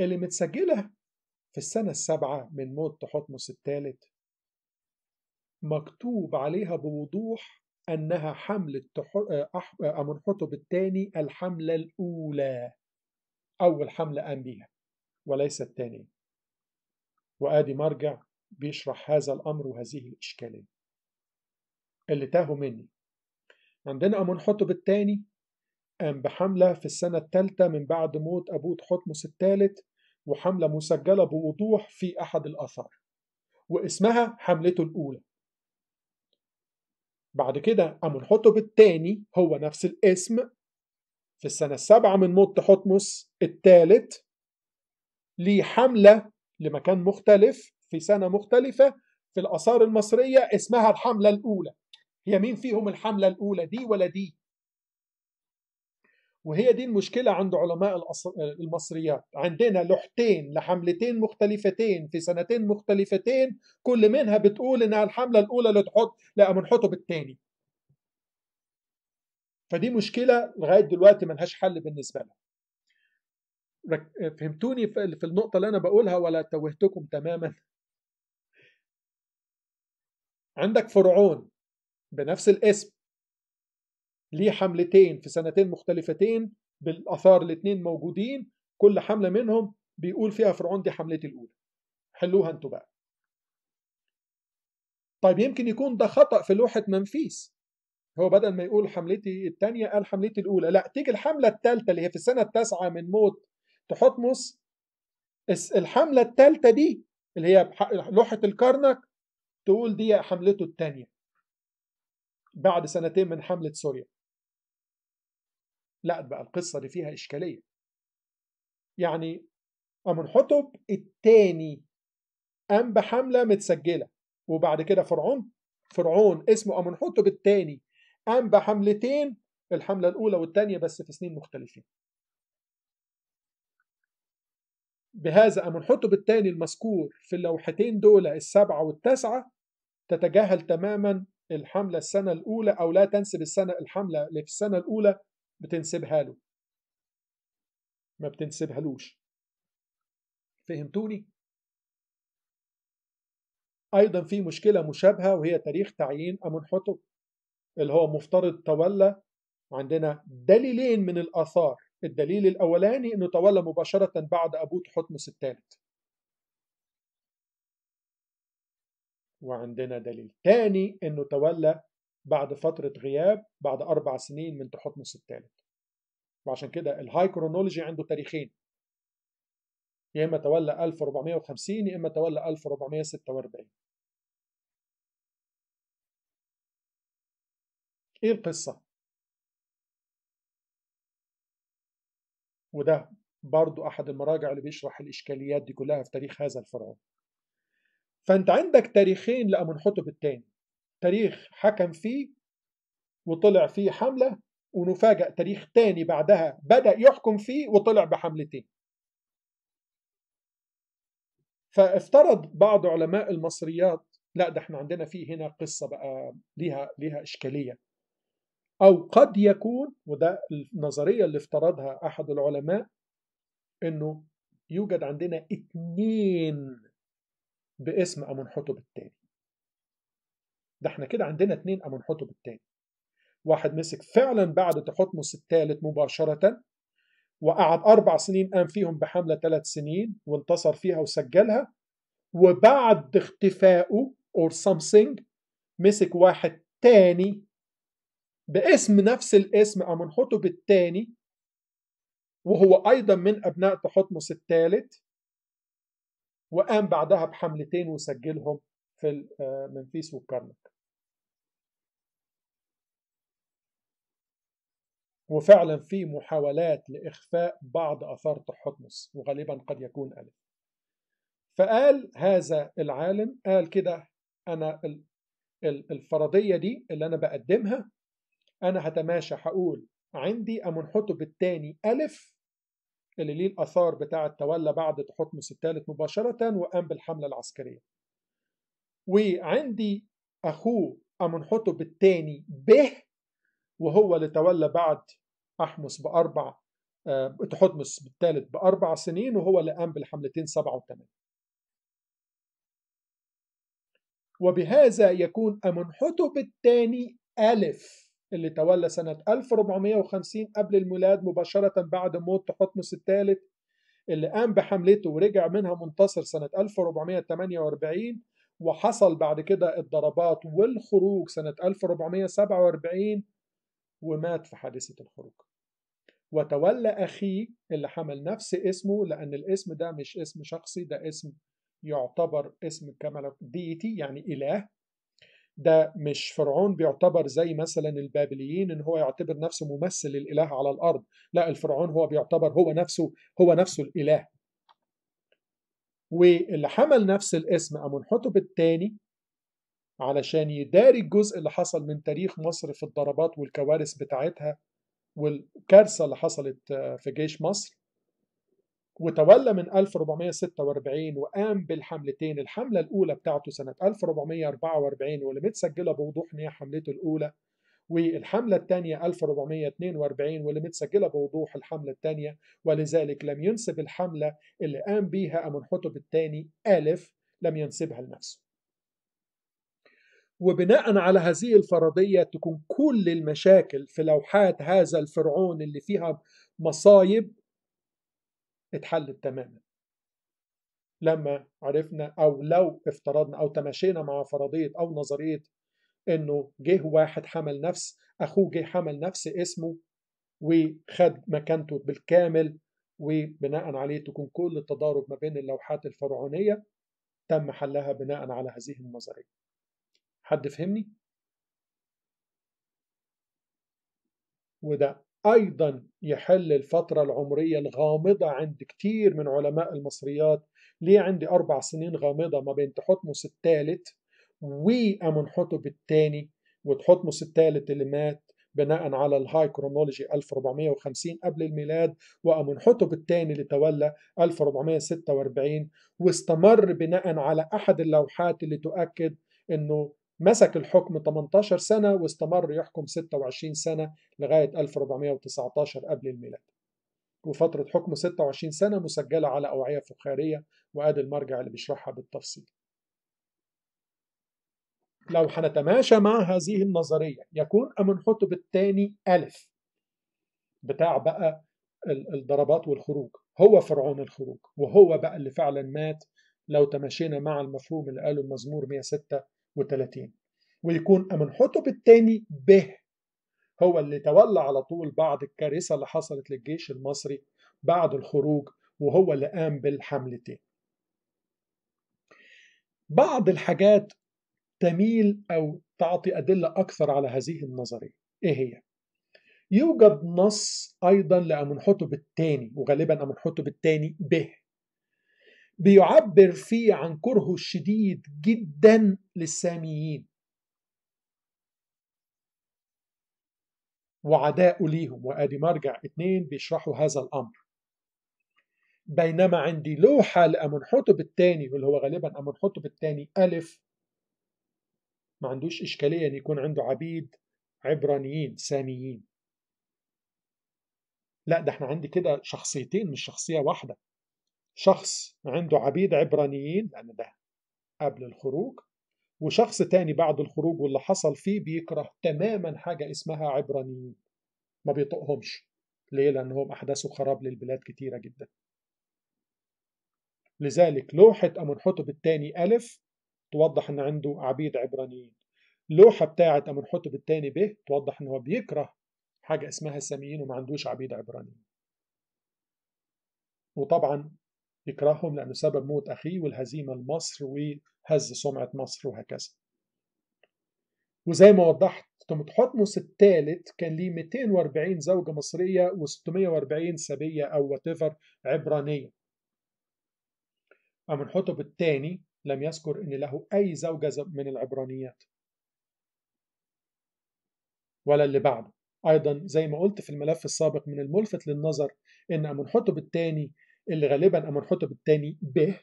اللي متسجلة في السنة السابعة من موت تحتمس الثالث مكتوب عليها بوضوح أنها حملة أمنحتب الثاني الحملة الأولى أول حملة قام بيها وليس الثانية وآدي مرجع بيشرح هذا الأمر وهذه الإشكالية اللي تاهوا مني عندنا قاموا حطب الثاني قام بحملة في السنة الثالثة من بعد موت أبوه تحتمس الثالث وحملة مسجلة بوضوح في أحد الآثار واسمها حملته الأولى بعد كده أمون حطب الثاني هو نفس الاسم في السنة السابعة من موت تحتمس الثالث ليه حملة لمكان مختلف في سنة مختلفة في الآثار المصرية اسمها الحملة الأولى هي مين فيهم الحملة الأولى دي ولا دي وهي دي المشكلة عند علماء المصريات عندنا لوحتين لحملتين مختلفتين في سنتين مختلفتين كل منها بتقول إنها الحملة الأولى اللي تحط لا منحطه بالتاني فدي مشكلة لغاية دلوقتي لهاش حل بالنسبة لها فهمتوني في النقطة اللي أنا بقولها ولا توهتكم تماما عندك فرعون بنفس الاسم ليه حملتين في سنتين مختلفتين بالاثار الاثنين موجودين كل حمله منهم بيقول فيها فرعون دي حملتي الاولى حلوها انتوا بقى طيب يمكن يكون ده خطا في لوحه منفيس هو بدل ما يقول حملتي الثانيه قال حملتي الاولى لا تيجي الحمله الثالثه اللي هي في السنه التاسعه من موت تحتمس الحمله الثالثه دي اللي هي لوحه الكرنك تقول دي حملته الثانيه بعد سنتين من حملة سوريا لا بقى القصة دي فيها إشكالية يعني حطب الثاني قام بحملة متسجلة وبعد كده فرعون فرعون اسمه حطب الثاني قام بحملتين الحملة الأولى والثانية بس في سنين مختلفين بهذا حطب الثاني المذكور في اللوحتين دول السبعة والتسعة تتجاهل تماما الحملة السنة الأولى أو لا تنسب السنة الحملة اللي في السنة الأولى بتنسبها له ما بتنسبهالوش فهمتوني؟ أيضا في مشكلة مشابهة وهي تاريخ تعيين أمنحتب اللي هو مفترض تولى عندنا دليلين من الآثار الدليل الأولاني أنه تولى مباشرة بعد أبوه حتمس الثالث وعندنا دليل تاني انه تولى بعد فترة غياب بعد أربع سنين من تحتمس الثالث وعشان كده الهاي كرونولوجي عنده تاريخين يا إما تولى 1450 يا إما تولى 1446 إيه القصة؟ وده برضو أحد المراجع اللي بيشرح الإشكاليات دي كلها في تاريخ هذا الفرعون فانت عندك تاريخين لامنحتب الثاني تاريخ حكم فيه وطلع فيه حمله ونفاجأ تاريخ تاني بعدها بدأ يحكم فيه وطلع بحملتين فافترض بعض علماء المصريات لا ده احنا عندنا فيه هنا قصة بقى ليها ليها إشكالية أو قد يكون وده النظرية اللي افترضها أحد العلماء إنه يوجد عندنا اتنين باسم حطب الثاني ده احنا كده عندنا اتنين حطب الثاني واحد مسك فعلا بعد تحتمس الثالث مباشرة وقعد أربع سنين قام فيهم بحملة ثلاث سنين وانتصر فيها وسجلها وبعد اختفائه or something مسك واحد تاني باسم نفس الاسم أمنحتب الثاني وهو أيضا من أبناء تحتمس الثالث وقام بعدها بحملتين وسجلهم في آه، منفيس وكرنك وفعلا في محاولات لإخفاء بعض أثار تحتمس وغالبا قد يكون ألف فقال هذا العالم قال كده أنا الفرضية دي اللي أنا بقدمها أنا هتماشى هقول عندي أمنحته بالتاني ألف اللي ليه الآثار بتاعة تولى بعد تحتمس الثالث مباشرة وقام بالحملة العسكرية وعندي أخوه أمنحتب الثاني به وهو اللي تولى بعد أحمس بأربع آه، تحتمس الثالث بأربع سنين وهو اللي قام بالحملتين سبعة وثمانية وبهذا يكون أمنحتب الثاني ألف اللي تولى سنة 1450 قبل الميلاد مباشرة بعد موت تحتمس الثالث اللي قام بحملته ورجع منها منتصر سنة 1448 وحصل بعد كده الضربات والخروج سنة 1447 ومات في حادثة الخروج وتولى أخيه اللي حمل نفس اسمه لأن الاسم ده مش اسم شخصي ده اسم يعتبر اسم كما ديتي يعني إله ده مش فرعون بيعتبر زي مثلا البابليين ان هو يعتبر نفسه ممثل الاله على الارض لا الفرعون هو بيعتبر هو نفسه هو نفسه الاله واللي حمل نفس الاسم امنحتب الثاني علشان يداري الجزء اللي حصل من تاريخ مصر في الضربات والكوارث بتاعتها والكارثه اللي حصلت في جيش مصر وتولى من 1446 وقام بالحملتين الحملة الأولى بتاعته سنة 1444 واللي متسجلة بوضوح إن هي حملته الأولى والحملة الثانية 1442 واللي متسجلة بوضوح الحملة الثانية ولذلك لم ينسب الحملة اللي قام بيها حطب الثاني ألف لم ينسبها لنفسه وبناء على هذه الفرضية تكون كل المشاكل في لوحات هذا الفرعون اللي فيها مصايب اتحلت تماما لما عرفنا او لو افترضنا او تماشينا مع فرضيه او نظريه انه جه واحد حمل نفس اخوه جه حمل نفس اسمه وخد مكانته بالكامل وبناء عليه تكون كل التضارب ما بين اللوحات الفرعونيه تم حلها بناء على هذه النظريه حد فهمني وده أيضا يحل الفترة العمرية الغامضة عند كتير من علماء المصريات ليه عندي أربع سنين غامضة ما بين تحتمس الثالث وأمنحتب الثاني وتحتمس الثالث اللي مات بناء على الهاي كرونولوجي 1450 قبل الميلاد وأمنحتب الثاني اللي تولى 1446 واستمر بناء على أحد اللوحات اللي تؤكد أنه مسك الحكم 18 سنة واستمر يحكم 26 سنة لغاية 1419 قبل الميلاد وفترة حكم 26 سنة مسجلة على أوعية فخارية وآدي المرجع اللي بيشرحها بالتفصيل لو هنتماشى مع هذه النظرية يكون أمنحوتب الثاني ألف بتاع بقى الضربات والخروج هو فرعون الخروج وهو بقى اللي فعلا مات لو تماشينا مع المفهوم اللي قاله المزمور 106 وثلاثين ويكون امنحتب الثاني به هو اللي تولى على طول بعض الكارثة اللي حصلت للجيش المصري بعد الخروج وهو اللي قام بالحملتين بعض الحاجات تميل أو تعطي أدلة أكثر على هذه النظرية إيه هي؟ يوجد نص أيضا لأمنحتب الثاني وغالبا أمنحتب الثاني به بيعبر فيه عن كرهه الشديد جدا للساميين وعداءه ليهم وادي مرجع اتنين بيشرحوا هذا الامر بينما عندي لوحة حطب الثاني واللي هو غالبا حطب الثاني ألف ما عندوش إشكالية إن يكون عنده عبيد عبرانيين ساميين لا ده احنا عندي كده شخصيتين مش شخصية واحدة شخص عنده عبيد عبرانيين لأن ده قبل الخروج وشخص تاني بعد الخروج واللي حصل فيه بيكره تماما حاجة اسمها عبرانيين ما بيطقهمش ليه؟ لأنهم أحدثوا خراب للبلاد كتيرة جدا لذلك لوحة أمنحتب الثاني ألف توضح أن عنده عبيد عبرانيين لوحة بتاعة أمنحتب الثاني ب توضح أن هو بيكره حاجة اسمها الساميين وما عندوش عبيد عبرانيين وطبعا يكرههم لأنه سبب موت أخيه والهزيمة لمصر وهز سمعة مصر وهكذا وزي ما وضحت تمتحطمس الثالث كان ليه 240 زوجة مصرية و640 سبية أو واتيفر عبرانية أما حتب الثاني لم يذكر أن له أي زوجة من العبرانيات ولا اللي بعده أيضا زي ما قلت في الملف السابق من الملفت للنظر أن أمنحتب الثاني اللي غالبا قام الحطب الثاني به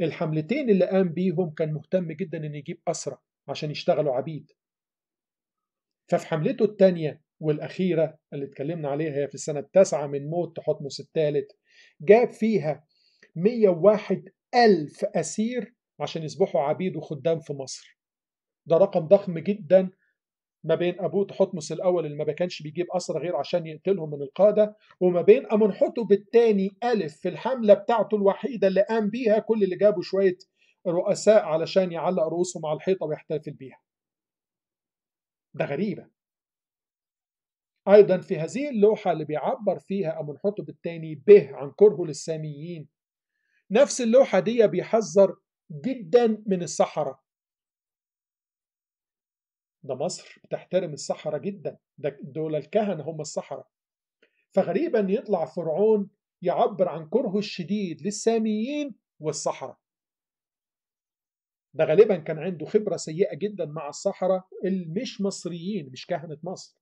الحملتين اللي قام بيهم كان مهتم جدا ان يجيب اسرى عشان يشتغلوا عبيد ففي حملته الثانيه والاخيره اللي اتكلمنا عليها هي في السنه التاسعه من موت تحتمس الثالث جاب فيها 101 ألف أسير عشان يصبحوا عبيد وخدام في مصر ده رقم ضخم جدا ما بين أبوه تحتمس الأول اللي ما كانش بيجيب أسرى غير عشان يقتلهم من القادة وما بين حتب الثاني ألف في الحملة بتاعته الوحيدة اللي قام بيها كل اللي جابوا شوية رؤساء علشان يعلق رؤوسهم على الحيطة ويحتفل بيها ده غريبة أيضا في هذه اللوحة اللي بيعبر فيها حتب الثاني به عن كرهه للساميين نفس اللوحة دي بيحذر جدا من السحرة ده مصر بتحترم الصحراء جدا ده دول الكهنة هم الصحراء فغريبا يطلع فرعون يعبر عن كرهه الشديد للساميين والصحراء ده غالبا كان عنده خبرة سيئة جدا مع الصحراء المش مصريين مش كهنة مصر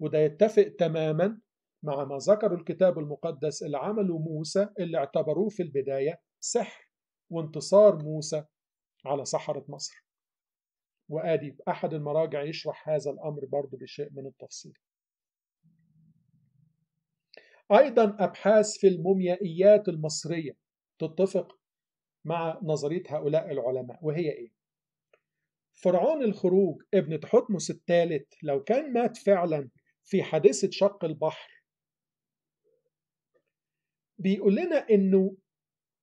وده يتفق تماما مع ما ذكر الكتاب المقدس اللي عمله موسى اللي اعتبروه في البداية سحر وانتصار موسى على صحراء مصر وآدي في أحد المراجع يشرح هذا الأمر برضه بشيء من التفصيل أيضا أبحاث في الموميائيات المصرية تتفق مع نظرية هؤلاء العلماء وهي إيه؟ فرعون الخروج ابن تحتمس الثالث لو كان مات فعلا في حادثة شق البحر بيقول لنا انه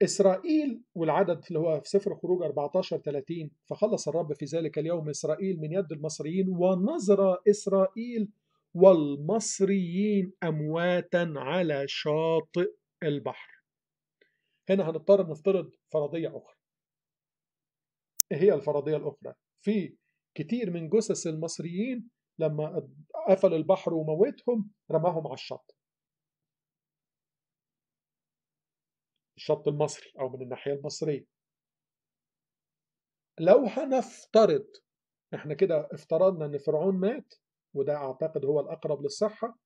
إسرائيل والعدد اللي هو في سفر خروج 14 30 فخلص الرب في ذلك اليوم إسرائيل من يد المصريين ونظر إسرائيل والمصريين أمواتا على شاطئ البحر هنا هنضطر نفترض فرضية أخرى إيه هي الفرضية الأخرى؟ في كتير من جثث المصريين لما قفل البحر وموتهم رماهم على الشط الشط المصري أو من الناحية المصرية لو هنفترض احنا كده افترضنا ان فرعون مات وده اعتقد هو الاقرب للصحه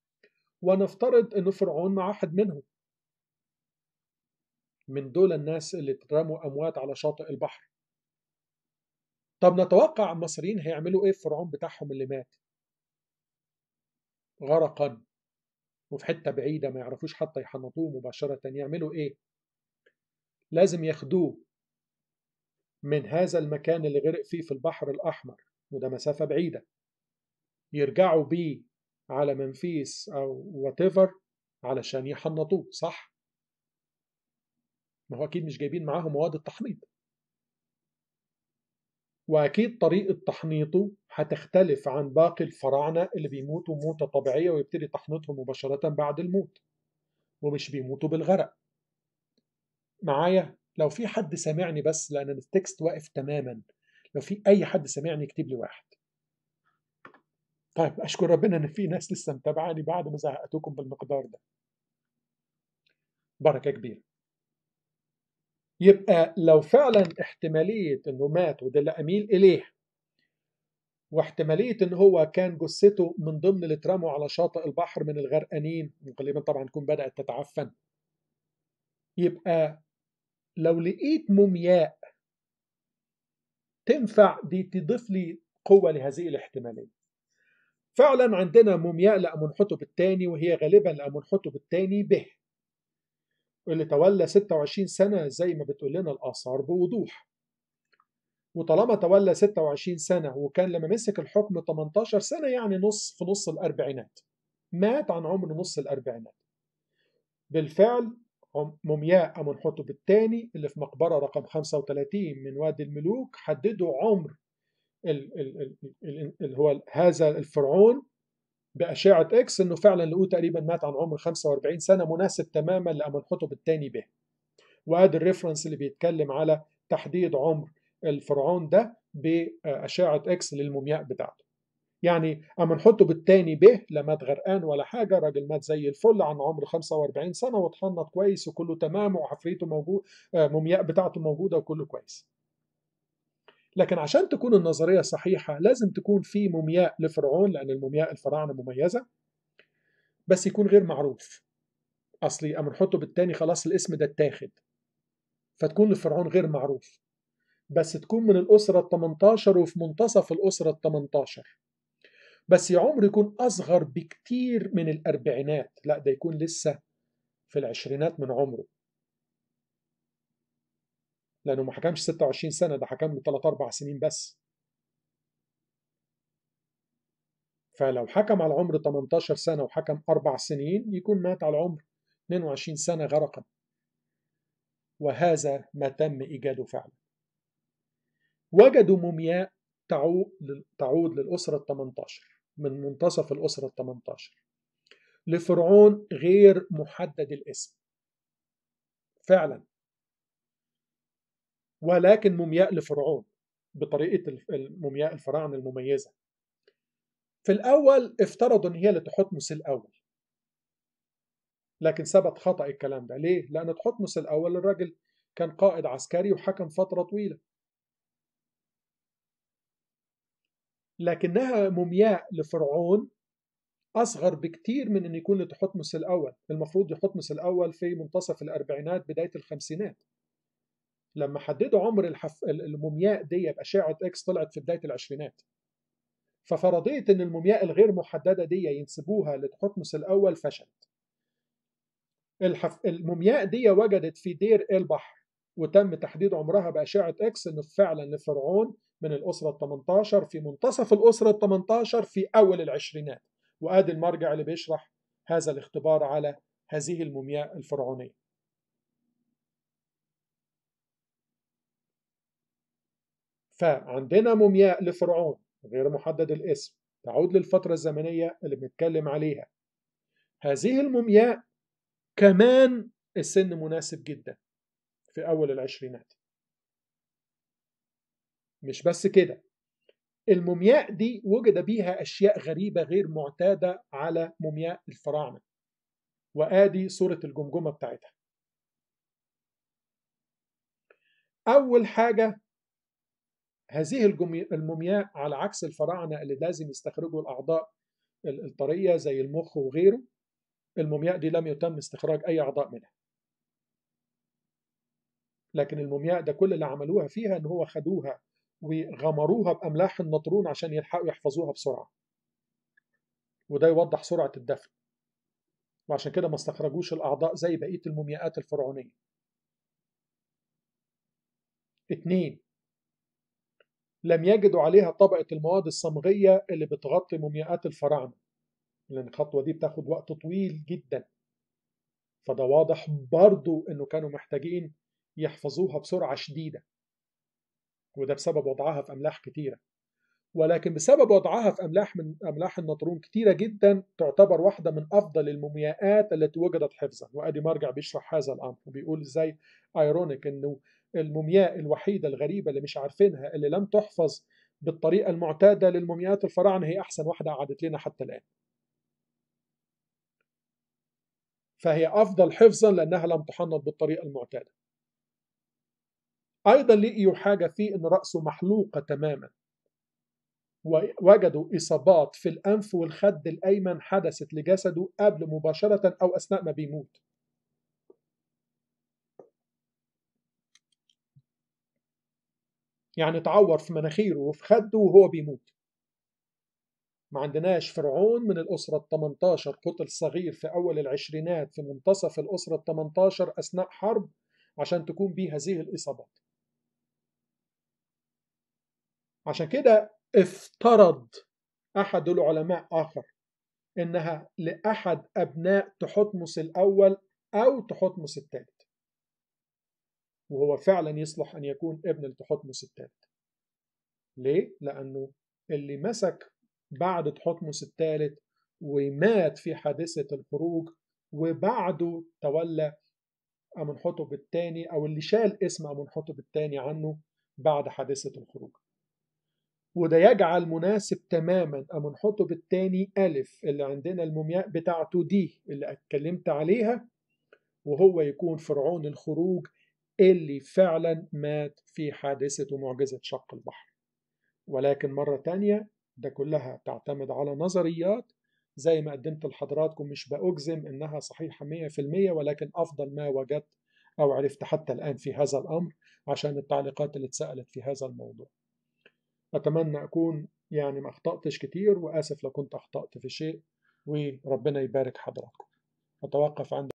ونفترض ان فرعون مع واحد منهم من دول الناس اللي اترموا اموات على شاطئ البحر طب نتوقع المصريين هيعملوا ايه في فرعون بتاعهم اللي مات غرقا وفي حته بعيده ما يعرفوش حتى يحنطوه مباشره يعملوا ايه لازم ياخدوه من هذا المكان اللي غرق فيه في البحر الأحمر وده مسافة بعيدة يرجعوا بيه على منفيس أو واتيفر علشان يحنطوه صح؟ ما هو أكيد مش جايبين معاهم مواد التحنيط وأكيد طريقة تحنيطه هتختلف عن باقي الفراعنة اللي بيموتوا موتة طبيعية ويبتدي تحنيطهم مباشرة بعد الموت ومش بيموتوا بالغرق معايا لو في حد سامعني بس لان التكست واقف تماما لو في اي حد سامعني اكتب لي واحد طيب اشكر ربنا ان في ناس لسه متابعاني بعد ما زهقتكم بالمقدار ده بركه كبيره يبقى لو فعلا احتماليه انه مات وده اللي اميل اليه واحتماليه ان هو كان جثته من ضمن اللي اترموا على شاطئ البحر من الغرقانين غالبا طبعا تكون بدات تتعفن يبقى لو لقيت مومياء تنفع دي تضيف لي قوة لهذه الاحتمالية فعلا عندنا مومياء لأمنحتب الثاني وهي غالبا لأمنحتب الثاني به اللي تولى 26 سنة زي ما بتقول لنا الآثار بوضوح وطالما تولى 26 سنة وكان لما مسك الحكم 18 سنة يعني نص في نص الأربعينات مات عن عمر نص الأربعينات بالفعل مومياء قاموا الثاني اللي في مقبرة رقم 35 من وادي الملوك حددوا عمر اللي هو هذا الفرعون بأشعة إكس إنه فعلا لقوه تقريبا مات عن عمر 45 سنة مناسب تماما لأمنحوتب الثاني به وادي الريفرنس اللي بيتكلم على تحديد عمر الفرعون ده بأشعة إكس للمومياء بتاعته يعني اما نحطه بالتاني به لا مات غرقان ولا حاجه راجل مات زي الفل عن عمر 45 سنه واتحنط كويس وكله تمام وعفريته موجود آه، مومياء بتاعته موجوده وكله كويس لكن عشان تكون النظريه صحيحه لازم تكون في مومياء لفرعون لان المومياء الفراعنه مميزه بس يكون غير معروف اصلي اما نحطه بالتاني خلاص الاسم ده اتاخد فتكون لفرعون غير معروف بس تكون من الأسرة ال 18 وفي منتصف الأسرة ال 18 بس يا عمر يكون أصغر بكتير من الأربعينات لا ده يكون لسه في العشرينات من عمره لأنه ما حكمش 26 سنة ده حكم له 3 أربع سنين بس فلو حكم على عمر 18 سنة وحكم أربع سنين يكون مات على عمر 22 سنة غرقا وهذا ما تم إيجاده فعلا وجدوا مومياء تعود للأسرة 18 من منتصف الأسرة ال 18 لفرعون غير محدد الاسم فعلا ولكن مومياء لفرعون بطريقة مومياء الفراعنة المميزة في الأول افترضوا إن هي لتحتمس الأول لكن ثبت خطأ الكلام ده ليه؟ لأن تحتمس الأول الراجل كان قائد عسكري وحكم فترة طويلة لكنها مومياء لفرعون اصغر بكتير من ان يكون لتحتمس الاول المفروض يحتمس الاول في منتصف الاربعينات بدايه الخمسينات لما حددوا عمر الحف... المومياء دي باشعه اكس طلعت في بدايه العشرينات ففرضيه ان المومياء الغير محدده دي ينسبوها لتحتمس الاول فشلت الحف... المومياء دي وجدت في دير البحر وتم تحديد عمرها باشعه اكس انه فعلا لفرعون من الأسرة ال 18 في منتصف الأسرة ال 18 في أول العشرينات وآدي المرجع اللي بيشرح هذا الاختبار على هذه المومياء الفرعونية فعندنا مومياء لفرعون غير محدد الاسم تعود للفترة الزمنية اللي بنتكلم عليها هذه المومياء كمان السن مناسب جدا في أول العشرينات مش بس كده المومياء دي وجد بيها أشياء غريبة غير معتادة على مومياء الفراعنة وآدي صورة الجمجمة بتاعتها أول حاجة هذه المومياء على عكس الفراعنة اللي لازم يستخرجوا الأعضاء الطرية زي المخ وغيره المومياء دي لم يتم استخراج أي أعضاء منها لكن المومياء ده كل اللي عملوها فيها إن هو خدوها وغمروها بأملاح النطرون عشان يلحقوا يحفظوها بسرعة وده يوضح سرعة الدفن وعشان كده ما استخرجوش الأعضاء زي بقية المومياءات الفرعونية اتنين لم يجدوا عليها طبقة المواد الصمغية اللي بتغطي مومياءات الفراعنة لأن الخطوة دي بتاخد وقت طويل جدا فده واضح برضو أنه كانوا محتاجين يحفظوها بسرعة شديدة وده بسبب وضعها في أملاح كتيرة ولكن بسبب وضعها في أملاح من أملاح النطرون كتيرة جدا تعتبر واحدة من أفضل المومياءات التي وجدت حفظا وأدي مرجع بيشرح هذا الأمر وبيقول إزاي ايرونيك إنه المومياء الوحيدة الغريبة اللي مش عارفينها اللي لم تحفظ بالطريقة المعتادة للمومياءات الفراعنة هي أحسن واحدة قعدت لنا حتى الآن فهي أفضل حفظا لأنها لم تحنط بالطريقة المعتادة أيضا لقيوا حاجة فيه إن رأسه محلوقة تماما ووجدوا إصابات في الأنف والخد الأيمن حدثت لجسده قبل مباشرة أو أثناء ما بيموت يعني اتعور في مناخيره وفي خده وهو بيموت ما عندناش فرعون من الأسرة ال 18 قتل صغير في أول العشرينات في منتصف الأسرة ال 18 أثناء حرب عشان تكون بيه هذه الإصابات عشان كده افترض أحد العلماء آخر إنها لأحد أبناء تحتمس الأول أو تحتمس الثالث وهو فعلا يصلح أن يكون ابن لتحتمس الثالث ليه؟ لأنه اللي مسك بعد تحتمس الثالث ومات في حادثة الخروج وبعده تولى أمنحتب الثاني أو اللي شال اسم أمنحتب الثاني عنه بعد حادثة الخروج وده يجعل مناسب تماما أما نحطه بالتاني ألف اللي عندنا المومياء بتاعته دي اللي اتكلمت عليها وهو يكون فرعون الخروج اللي فعلا مات في حادثة ومعجزة شق البحر ولكن مرة تانية ده كلها تعتمد على نظريات زي ما قدمت لحضراتكم مش بأجزم إنها صحيحة 100% ولكن أفضل ما وجدت أو عرفت حتى الآن في هذا الأمر عشان التعليقات اللي اتسألت في هذا الموضوع أتمنى أكون يعني ما أخطأتش كتير وآسف لو كنت أخطأت في شيء وربنا يبارك حضراتكم أتوقف عند